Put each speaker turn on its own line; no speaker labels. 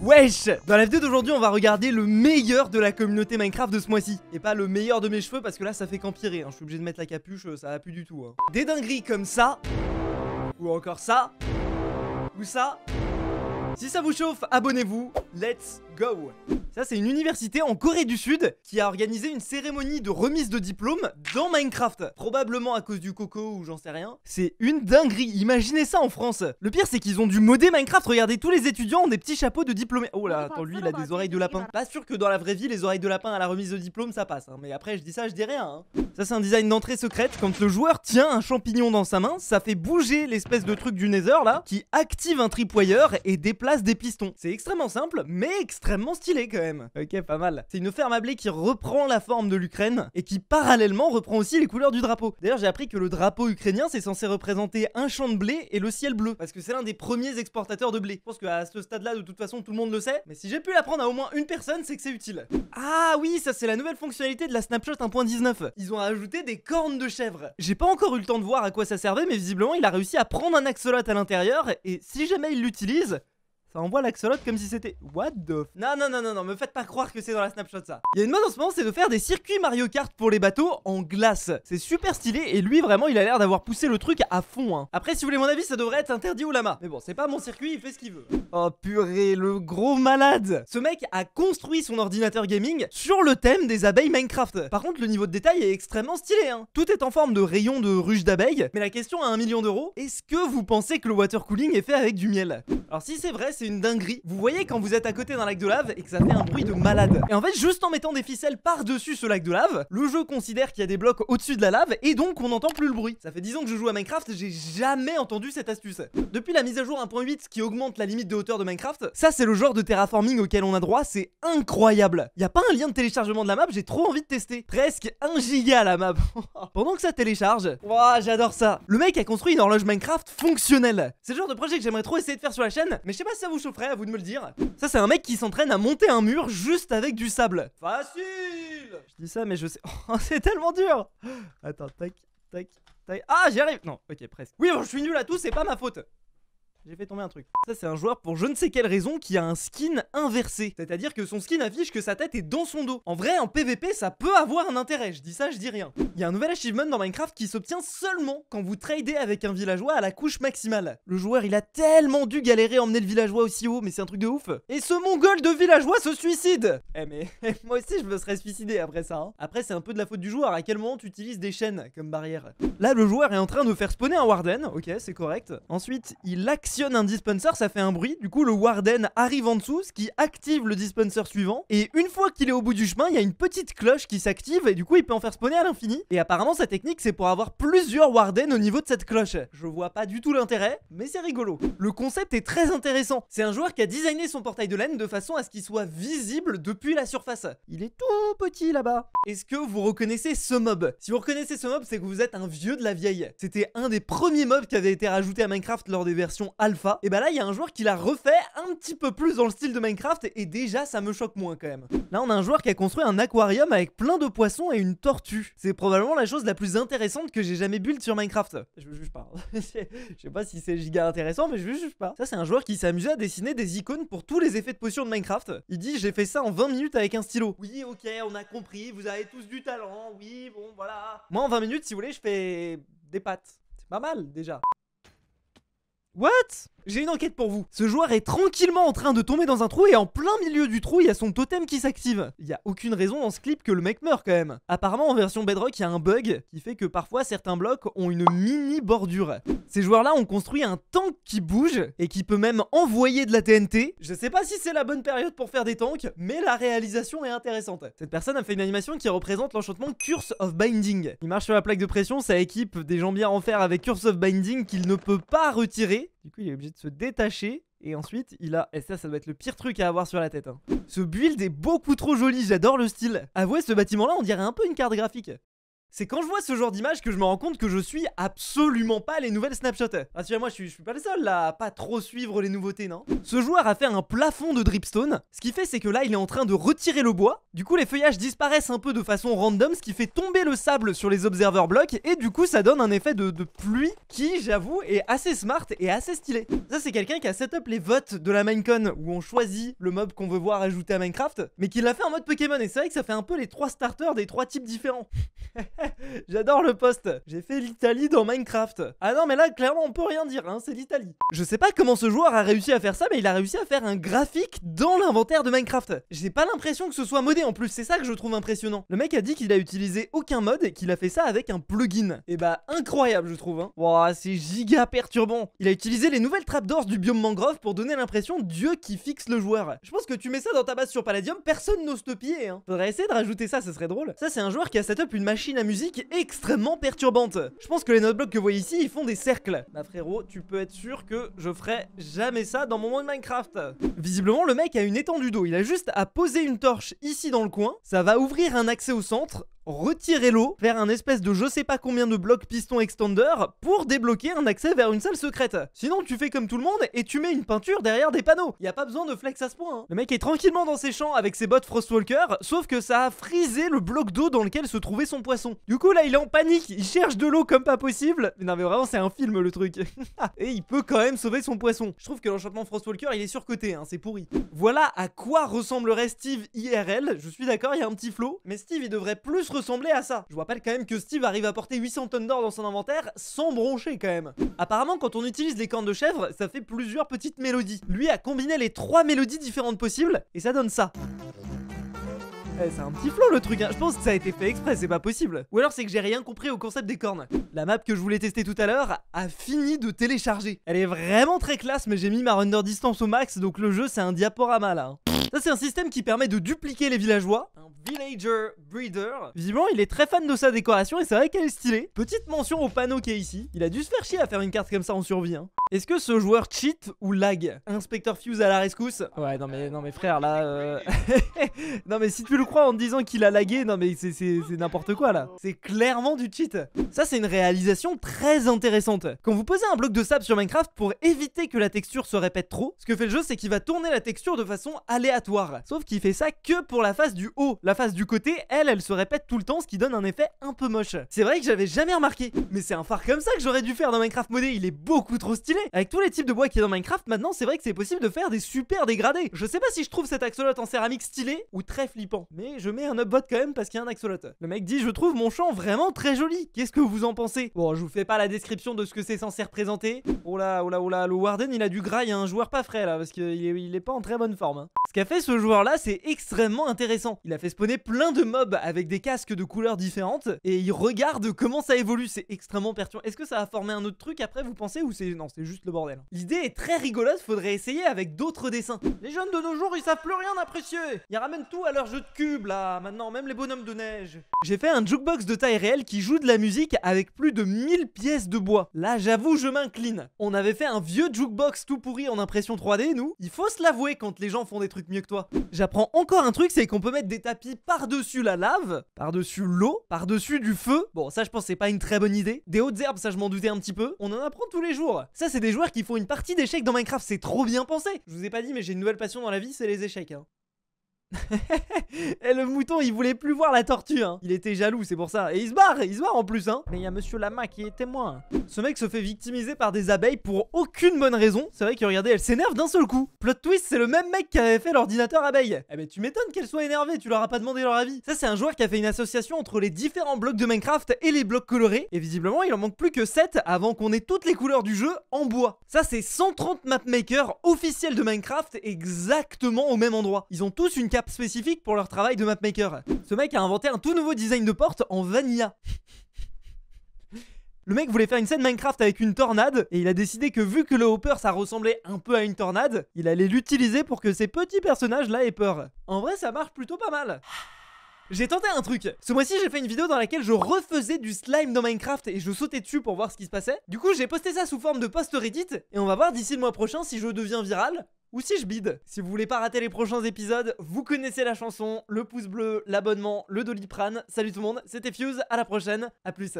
Wesh Dans la vidéo d'aujourd'hui, on va regarder le meilleur de la communauté Minecraft de ce mois-ci. Et pas le meilleur de mes cheveux, parce que là, ça fait qu'empirer. Hein. Je suis obligé de mettre la capuche, euh, ça va plus du tout. Hein. Des dingueries comme ça, ou encore ça, ou ça, si ça vous chauffe, abonnez-vous. Let's go Ça, c'est une université en Corée du Sud qui a organisé une cérémonie de remise de diplôme dans Minecraft. Probablement à cause du coco ou j'en sais rien. C'est une dinguerie, imaginez ça en France Le pire, c'est qu'ils ont dû modder Minecraft. Regardez, tous les étudiants ont des petits chapeaux de diplômés. Oh là, attends, lui, il a des oreilles de lapin. Pas sûr que dans la vraie vie, les oreilles de lapin à la remise de diplôme, ça passe. Hein. Mais après, je dis ça, je dis rien. Hein. Ça, c'est un design d'entrée secrète. Quand le joueur tient un champignon dans sa main, ça fait bouger l'espèce de truc du nether, là, qui active un tripoyeur et déplace place des pistons. C'est extrêmement simple, mais extrêmement stylé quand même. Ok, pas mal. C'est une ferme à blé qui reprend la forme de l'Ukraine et qui parallèlement reprend aussi les couleurs du drapeau. D'ailleurs, j'ai appris que le drapeau ukrainien, c'est censé représenter un champ de blé et le ciel bleu, parce que c'est l'un des premiers exportateurs de blé. Je pense à ce stade-là, de toute façon, tout le monde le sait, mais si j'ai pu l'apprendre à au moins une personne, c'est que c'est utile. Ah oui, ça c'est la nouvelle fonctionnalité de la snapshot 1.19. Ils ont ajouté des cornes de chèvre. J'ai pas encore eu le temps de voir à quoi ça servait, mais visiblement, il a réussi à prendre un axolot à l'intérieur, et si jamais il l'utilise, ça envoie l'axolote comme si c'était... What the... F... Non, non, non, non, non, me faites pas croire que c'est dans la snapshot, ça. Il y a une mode en ce moment, c'est de faire des circuits Mario Kart pour les bateaux en glace. C'est super stylé, et lui, vraiment, il a l'air d'avoir poussé le truc à fond, hein. Après, si vous voulez mon avis, ça devrait être interdit au lama. Mais bon, c'est pas mon circuit, il fait ce qu'il veut. Oh purée, le gros malade Ce mec a construit son ordinateur gaming sur le thème des abeilles Minecraft. Par contre, le niveau de détail est extrêmement stylé, hein. Tout est en forme de rayon de ruche d'abeilles, mais la question à un million d'euros, est-ce que vous pensez que le water cooling est fait avec du miel Alors si c'est vrai, c'est une dinguerie. Vous voyez quand vous êtes à côté d'un lac de lave et que ça fait un bruit de malade. Et en fait, juste en mettant des ficelles par-dessus ce lac de lave, le jeu considère qu'il y a des blocs au-dessus de la lave et donc on n'entend plus le bruit. Ça fait 10 ans que je joue à Minecraft, j'ai jamais entendu cette astuce. Depuis la mise à jour 1.8 qui augmente la limite de hauteur de Minecraft, ça c'est le genre de terraforming auquel on a droit, c'est incroyable. Y a pas un lien de téléchargement de la map, j'ai trop envie de tester. Presque 1 giga la map. Pendant que ça télécharge, waouh, j'adore ça. Le mec a construit une horloge Minecraft fonctionnelle. C'est le genre de projet que j'aimerais trop essayer de faire sur la chaîne, mais je sais pas si vous chaufferez à vous de me le dire. Ça, c'est un mec qui s'entraîne à monter un mur juste avec du sable. Facile Je dis ça, mais je sais... Oh, c'est tellement dur Attends, tac, tac, tac... Ah, j'y arrive Non, ok, presque. Oui, bon, je suis nul à tout, c'est pas ma faute j'ai fait tomber un truc. Ça, c'est un joueur pour je ne sais quelle raison qui a un skin inversé. C'est-à-dire que son skin affiche que sa tête est dans son dos. En vrai, en PvP, ça peut avoir un intérêt. Je dis ça, je dis rien. Il y a un nouvel achievement dans Minecraft qui s'obtient seulement quand vous tradez avec un villageois à la couche maximale. Le joueur, il a tellement dû galérer à emmener le villageois aussi haut, mais c'est un truc de ouf. Et ce mongol de villageois se suicide Eh mais, moi aussi, je me serais suicidé après ça. Hein. Après, c'est un peu de la faute du joueur. À quel moment tu utilises des chaînes comme barrière Là, le joueur est en train de faire spawner un warden. Ok, c'est correct. Ensuite, il actionne un dispenser, ça fait un bruit. Du coup, le warden arrive en dessous, ce qui active le dispenser suivant. Et une fois qu'il est au bout du chemin, il y a une petite cloche qui s'active et du coup, il peut en faire spawner à l'infini. Et apparemment, sa technique, c'est pour avoir plusieurs warden au niveau de cette cloche. Je vois pas du tout l'intérêt, mais c'est rigolo. Le concept est très intéressant. C'est un joueur qui a designé son portail de laine de façon à ce qu'il soit visible depuis la surface. Il est tout petit là-bas. Est-ce que vous reconnaissez ce mob Si vous reconnaissez ce mob, c'est que vous êtes un vieux de la vieille. C'était un des premiers mobs qui avait été rajouté à Minecraft lors des versions et bah là il y a un joueur qui l'a refait un petit peu plus dans le style de Minecraft et déjà ça me choque moins quand même. Là on a un joueur qui a construit un aquarium avec plein de poissons et une tortue. C'est probablement la chose la plus intéressante que j'ai jamais build sur Minecraft. Je me juge pas. je sais pas si c'est giga intéressant mais je me juge pas. Ça c'est un joueur qui s'est à dessiner des icônes pour tous les effets de potions de Minecraft. Il dit j'ai fait ça en 20 minutes avec un stylo. Oui ok on a compris, vous avez tous du talent, oui bon voilà. Moi en 20 minutes si vous voulez je fais des pattes. C'est pas mal déjà. What? J'ai une enquête pour vous. Ce joueur est tranquillement en train de tomber dans un trou et en plein milieu du trou, il y a son totem qui s'active. Il y a aucune raison dans ce clip que le mec meurt quand même. Apparemment, en version Bedrock, il y a un bug qui fait que parfois certains blocs ont une mini bordure. Ces joueurs-là ont construit un tank qui bouge et qui peut même envoyer de la TNT. Je sais pas si c'est la bonne période pour faire des tanks, mais la réalisation est intéressante. Cette personne a fait une animation qui représente l'enchantement Curse of Binding. Il marche sur la plaque de pression, ça équipe des jambières en fer avec Curse of Binding qu'il ne peut pas retirer. Du coup, il est obligé se détacher. Et ensuite, il a. Et ça, ça doit être le pire truc à avoir sur la tête. Hein. Ce build est beaucoup trop joli, j'adore le style. Avouez, ce bâtiment-là, on dirait un peu une carte graphique. C'est quand je vois ce genre d'image que je me rends compte que je suis absolument pas les nouvelles Snapchat. Rassurez-moi, je suis, je suis pas le seul là à pas trop suivre les nouveautés, non Ce joueur a fait un plafond de dripstone. Ce qui fait, c'est que là, il est en train de retirer le bois. Du coup, les feuillages disparaissent un peu de façon random, ce qui fait tomber le sable sur les observer blocs. Et du coup, ça donne un effet de, pluie qui, j'avoue, est assez smart et assez stylé. Ça, c'est quelqu'un qui a setup les votes de la Minecon où on choisit le mob qu'on veut voir ajouter à Minecraft, mais qui l'a fait en mode Pokémon. Et c'est vrai que ça fait un peu les trois starters des trois types différents. J'adore le poste. J'ai fait l'Italie dans Minecraft. Ah non, mais là, clairement, on peut rien dire, hein, c'est l'Italie. Je sais pas comment ce joueur a réussi à faire ça, mais il a réussi à faire un graphique dans l'inventaire de Minecraft. J'ai pas l'impression que ce soit modé en plus, c'est ça que je trouve impressionnant. Le mec a dit qu'il a utilisé aucun mode et qu'il a fait ça avec un plugin. Et eh bah, incroyable, je trouve. Hein. Wow, c'est giga perturbant. Il a utilisé les nouvelles d'or du biome mangrove pour donner l'impression Dieu qui fixe le joueur. Je pense que tu mets ça dans ta base sur Palladium, personne n'ose te piller. Hein. Faudrait essayer de rajouter ça, ce serait drôle. Ça, c'est un joueur qui a setup une machine à musique extrêmement perturbante. Je pense que les blocs que vous voyez ici, ils font des cercles. Ma bah, frérot, tu peux être sûr que je ferai jamais ça dans mon monde Minecraft. Visiblement, le mec a une étendue d'eau. Il a juste à poser une torche ici dans le coin. Ça va ouvrir un accès au centre retirer l'eau vers un espèce de je sais pas combien de blocs piston extender pour débloquer un accès vers une salle secrète. Sinon, tu fais comme tout le monde et tu mets une peinture derrière des panneaux. Y a pas besoin de flex à ce point. Hein. Le mec est tranquillement dans ses champs avec ses bottes Frostwalker, sauf que ça a frisé le bloc d'eau dans lequel se trouvait son poisson. Du coup, là, il est en panique, il cherche de l'eau comme pas possible. Non, mais vraiment, c'est un film le truc. et il peut quand même sauver son poisson. Je trouve que l'enchantement Frostwalker, il est surcoté, hein, c'est pourri. Voilà à quoi ressemblerait Steve IRL. Je suis d'accord, il y a un petit flow, mais Steve, il devrait plus ressembler à ça. Je vous rappelle quand même que Steve arrive à porter 800 tonnes d'or dans son inventaire sans broncher quand même. Apparemment, quand on utilise les cornes de chèvre, ça fait plusieurs petites mélodies. Lui a combiné les trois mélodies différentes possibles et ça donne ça. Eh, c'est un petit flow le truc, hein. je pense que ça a été fait exprès, c'est pas possible. Ou alors c'est que j'ai rien compris au concept des cornes. La map que je voulais tester tout à l'heure a fini de télécharger. Elle est vraiment très classe, mais j'ai mis ma runner distance au max, donc le jeu c'est un diaporama là. Hein. Mmh. Ça, c'est un système qui permet de dupliquer les villageois. Un villager breeder. Visiblement, il est très fan de sa décoration et c'est vrai qu'elle est stylée. Petite mention au panneau qui est ici. Il a dû se faire chier à faire une carte comme ça en survie. Hein. Est-ce que ce joueur cheat ou lag Inspecteur Fuse à la rescousse Ouais, non mais, non mais frère, là... Euh, euh, non mais si tu le crois en disant qu'il a lagué, non mais c'est n'importe quoi là. C'est clairement du cheat. Ça c'est une réalisation très intéressante. Quand vous posez un bloc de sable sur Minecraft pour éviter que la texture se répète trop, ce que fait le jeu c'est qu'il va tourner la texture de façon aléatoire. Sauf qu'il fait ça que pour la face du haut. La face du côté, elle, elle se répète tout le temps, ce qui donne un effet un peu moche. C'est vrai que j'avais jamais remarqué, mais c'est un phare comme ça que j'aurais dû faire dans Minecraft modé, il est beaucoup trop stylé avec tous les types de bois qui est dans Minecraft, maintenant c'est vrai que c'est possible de faire des super dégradés. Je sais pas si je trouve cet axolote en céramique stylé ou très flippant, mais je mets un upbot quand même parce qu'il y a un axolote. Le mec dit je trouve mon champ vraiment très joli. Qu'est-ce que vous en pensez Bon, je vous fais pas la description de ce que c'est censé représenter. Oh là, oh là, oh là, le Warden il a du grail, un joueur pas frais là, parce qu'il est, pas en très bonne forme. Hein. Ce qu'a fait ce joueur là, c'est extrêmement intéressant. Il a fait spawner plein de mobs avec des casques de couleurs différentes et il regarde comment ça évolue. C'est extrêmement perturbant. Est-ce que ça a formé un autre truc après, vous pensez Ou c'est. Non, c'est juste le bordel. L'idée est très rigolote, faudrait essayer avec d'autres dessins. Les jeunes de nos jours, ils savent plus rien apprécier. Ils ramènent tout à leur jeu de cube là, maintenant, même les bonhommes de neige. J'ai fait un jukebox de taille réelle qui joue de la musique avec plus de 1000 pièces de bois. Là, j'avoue, je m'incline. On avait fait un vieux jukebox tout pourri en impression 3D, nous. Il faut se l'avouer quand les gens font des trucs mieux que toi. J'apprends encore un truc, c'est qu'on peut mettre des tapis par-dessus la lave, par-dessus l'eau, par-dessus du feu. Bon, ça, je pense, c'est pas une très bonne idée. Des hautes herbes, ça, je m'en doutais un petit peu. On en apprend tous les jours. Ça, c'est des joueurs qui font une partie d'échecs dans Minecraft, c'est trop bien pensé Je vous ai pas dit, mais j'ai une nouvelle passion dans la vie, c'est les échecs. Hein et eh, le mouton, il voulait plus voir la tortue, hein. Il était jaloux, c'est pour ça. Et il se barre, il se barre en plus, hein. Mais il y a monsieur Lama qui est témoin. Ce mec se fait victimiser par des abeilles pour aucune bonne raison. C'est vrai que regardez, elle s'énerve d'un seul coup. Plot twist, c'est le même mec qui avait fait l'ordinateur abeille. Eh ben tu m'étonnes qu'elle soit énervée, tu leur as pas demandé leur avis. Ça, c'est un joueur qui a fait une association entre les différents blocs de Minecraft et les blocs colorés. Et visiblement, il en manque plus que 7 avant qu'on ait toutes les couleurs du jeu en bois. Ça, c'est 130 mapmakers officiels de Minecraft exactement au même endroit. Ils ont tous une capacité spécifique pour leur travail de mapmaker. Ce mec a inventé un tout nouveau design de porte en vanilla. Le mec voulait faire une scène Minecraft avec une tornade et il a décidé que vu que le hopper ça ressemblait un peu à une tornade, il allait l'utiliser pour que ces petits personnages là aient peur. En vrai ça marche plutôt pas mal. J'ai tenté un truc. Ce mois-ci, j'ai fait une vidéo dans laquelle je refaisais du slime dans Minecraft et je sautais dessus pour voir ce qui se passait. Du coup, j'ai posté ça sous forme de post Reddit et on va voir d'ici le mois prochain si je deviens viral ou si je bide. Si vous voulez pas rater les prochains épisodes, vous connaissez la chanson, le pouce bleu, l'abonnement, le doliprane. Salut tout le monde, c'était Fuse, à la prochaine, à plus.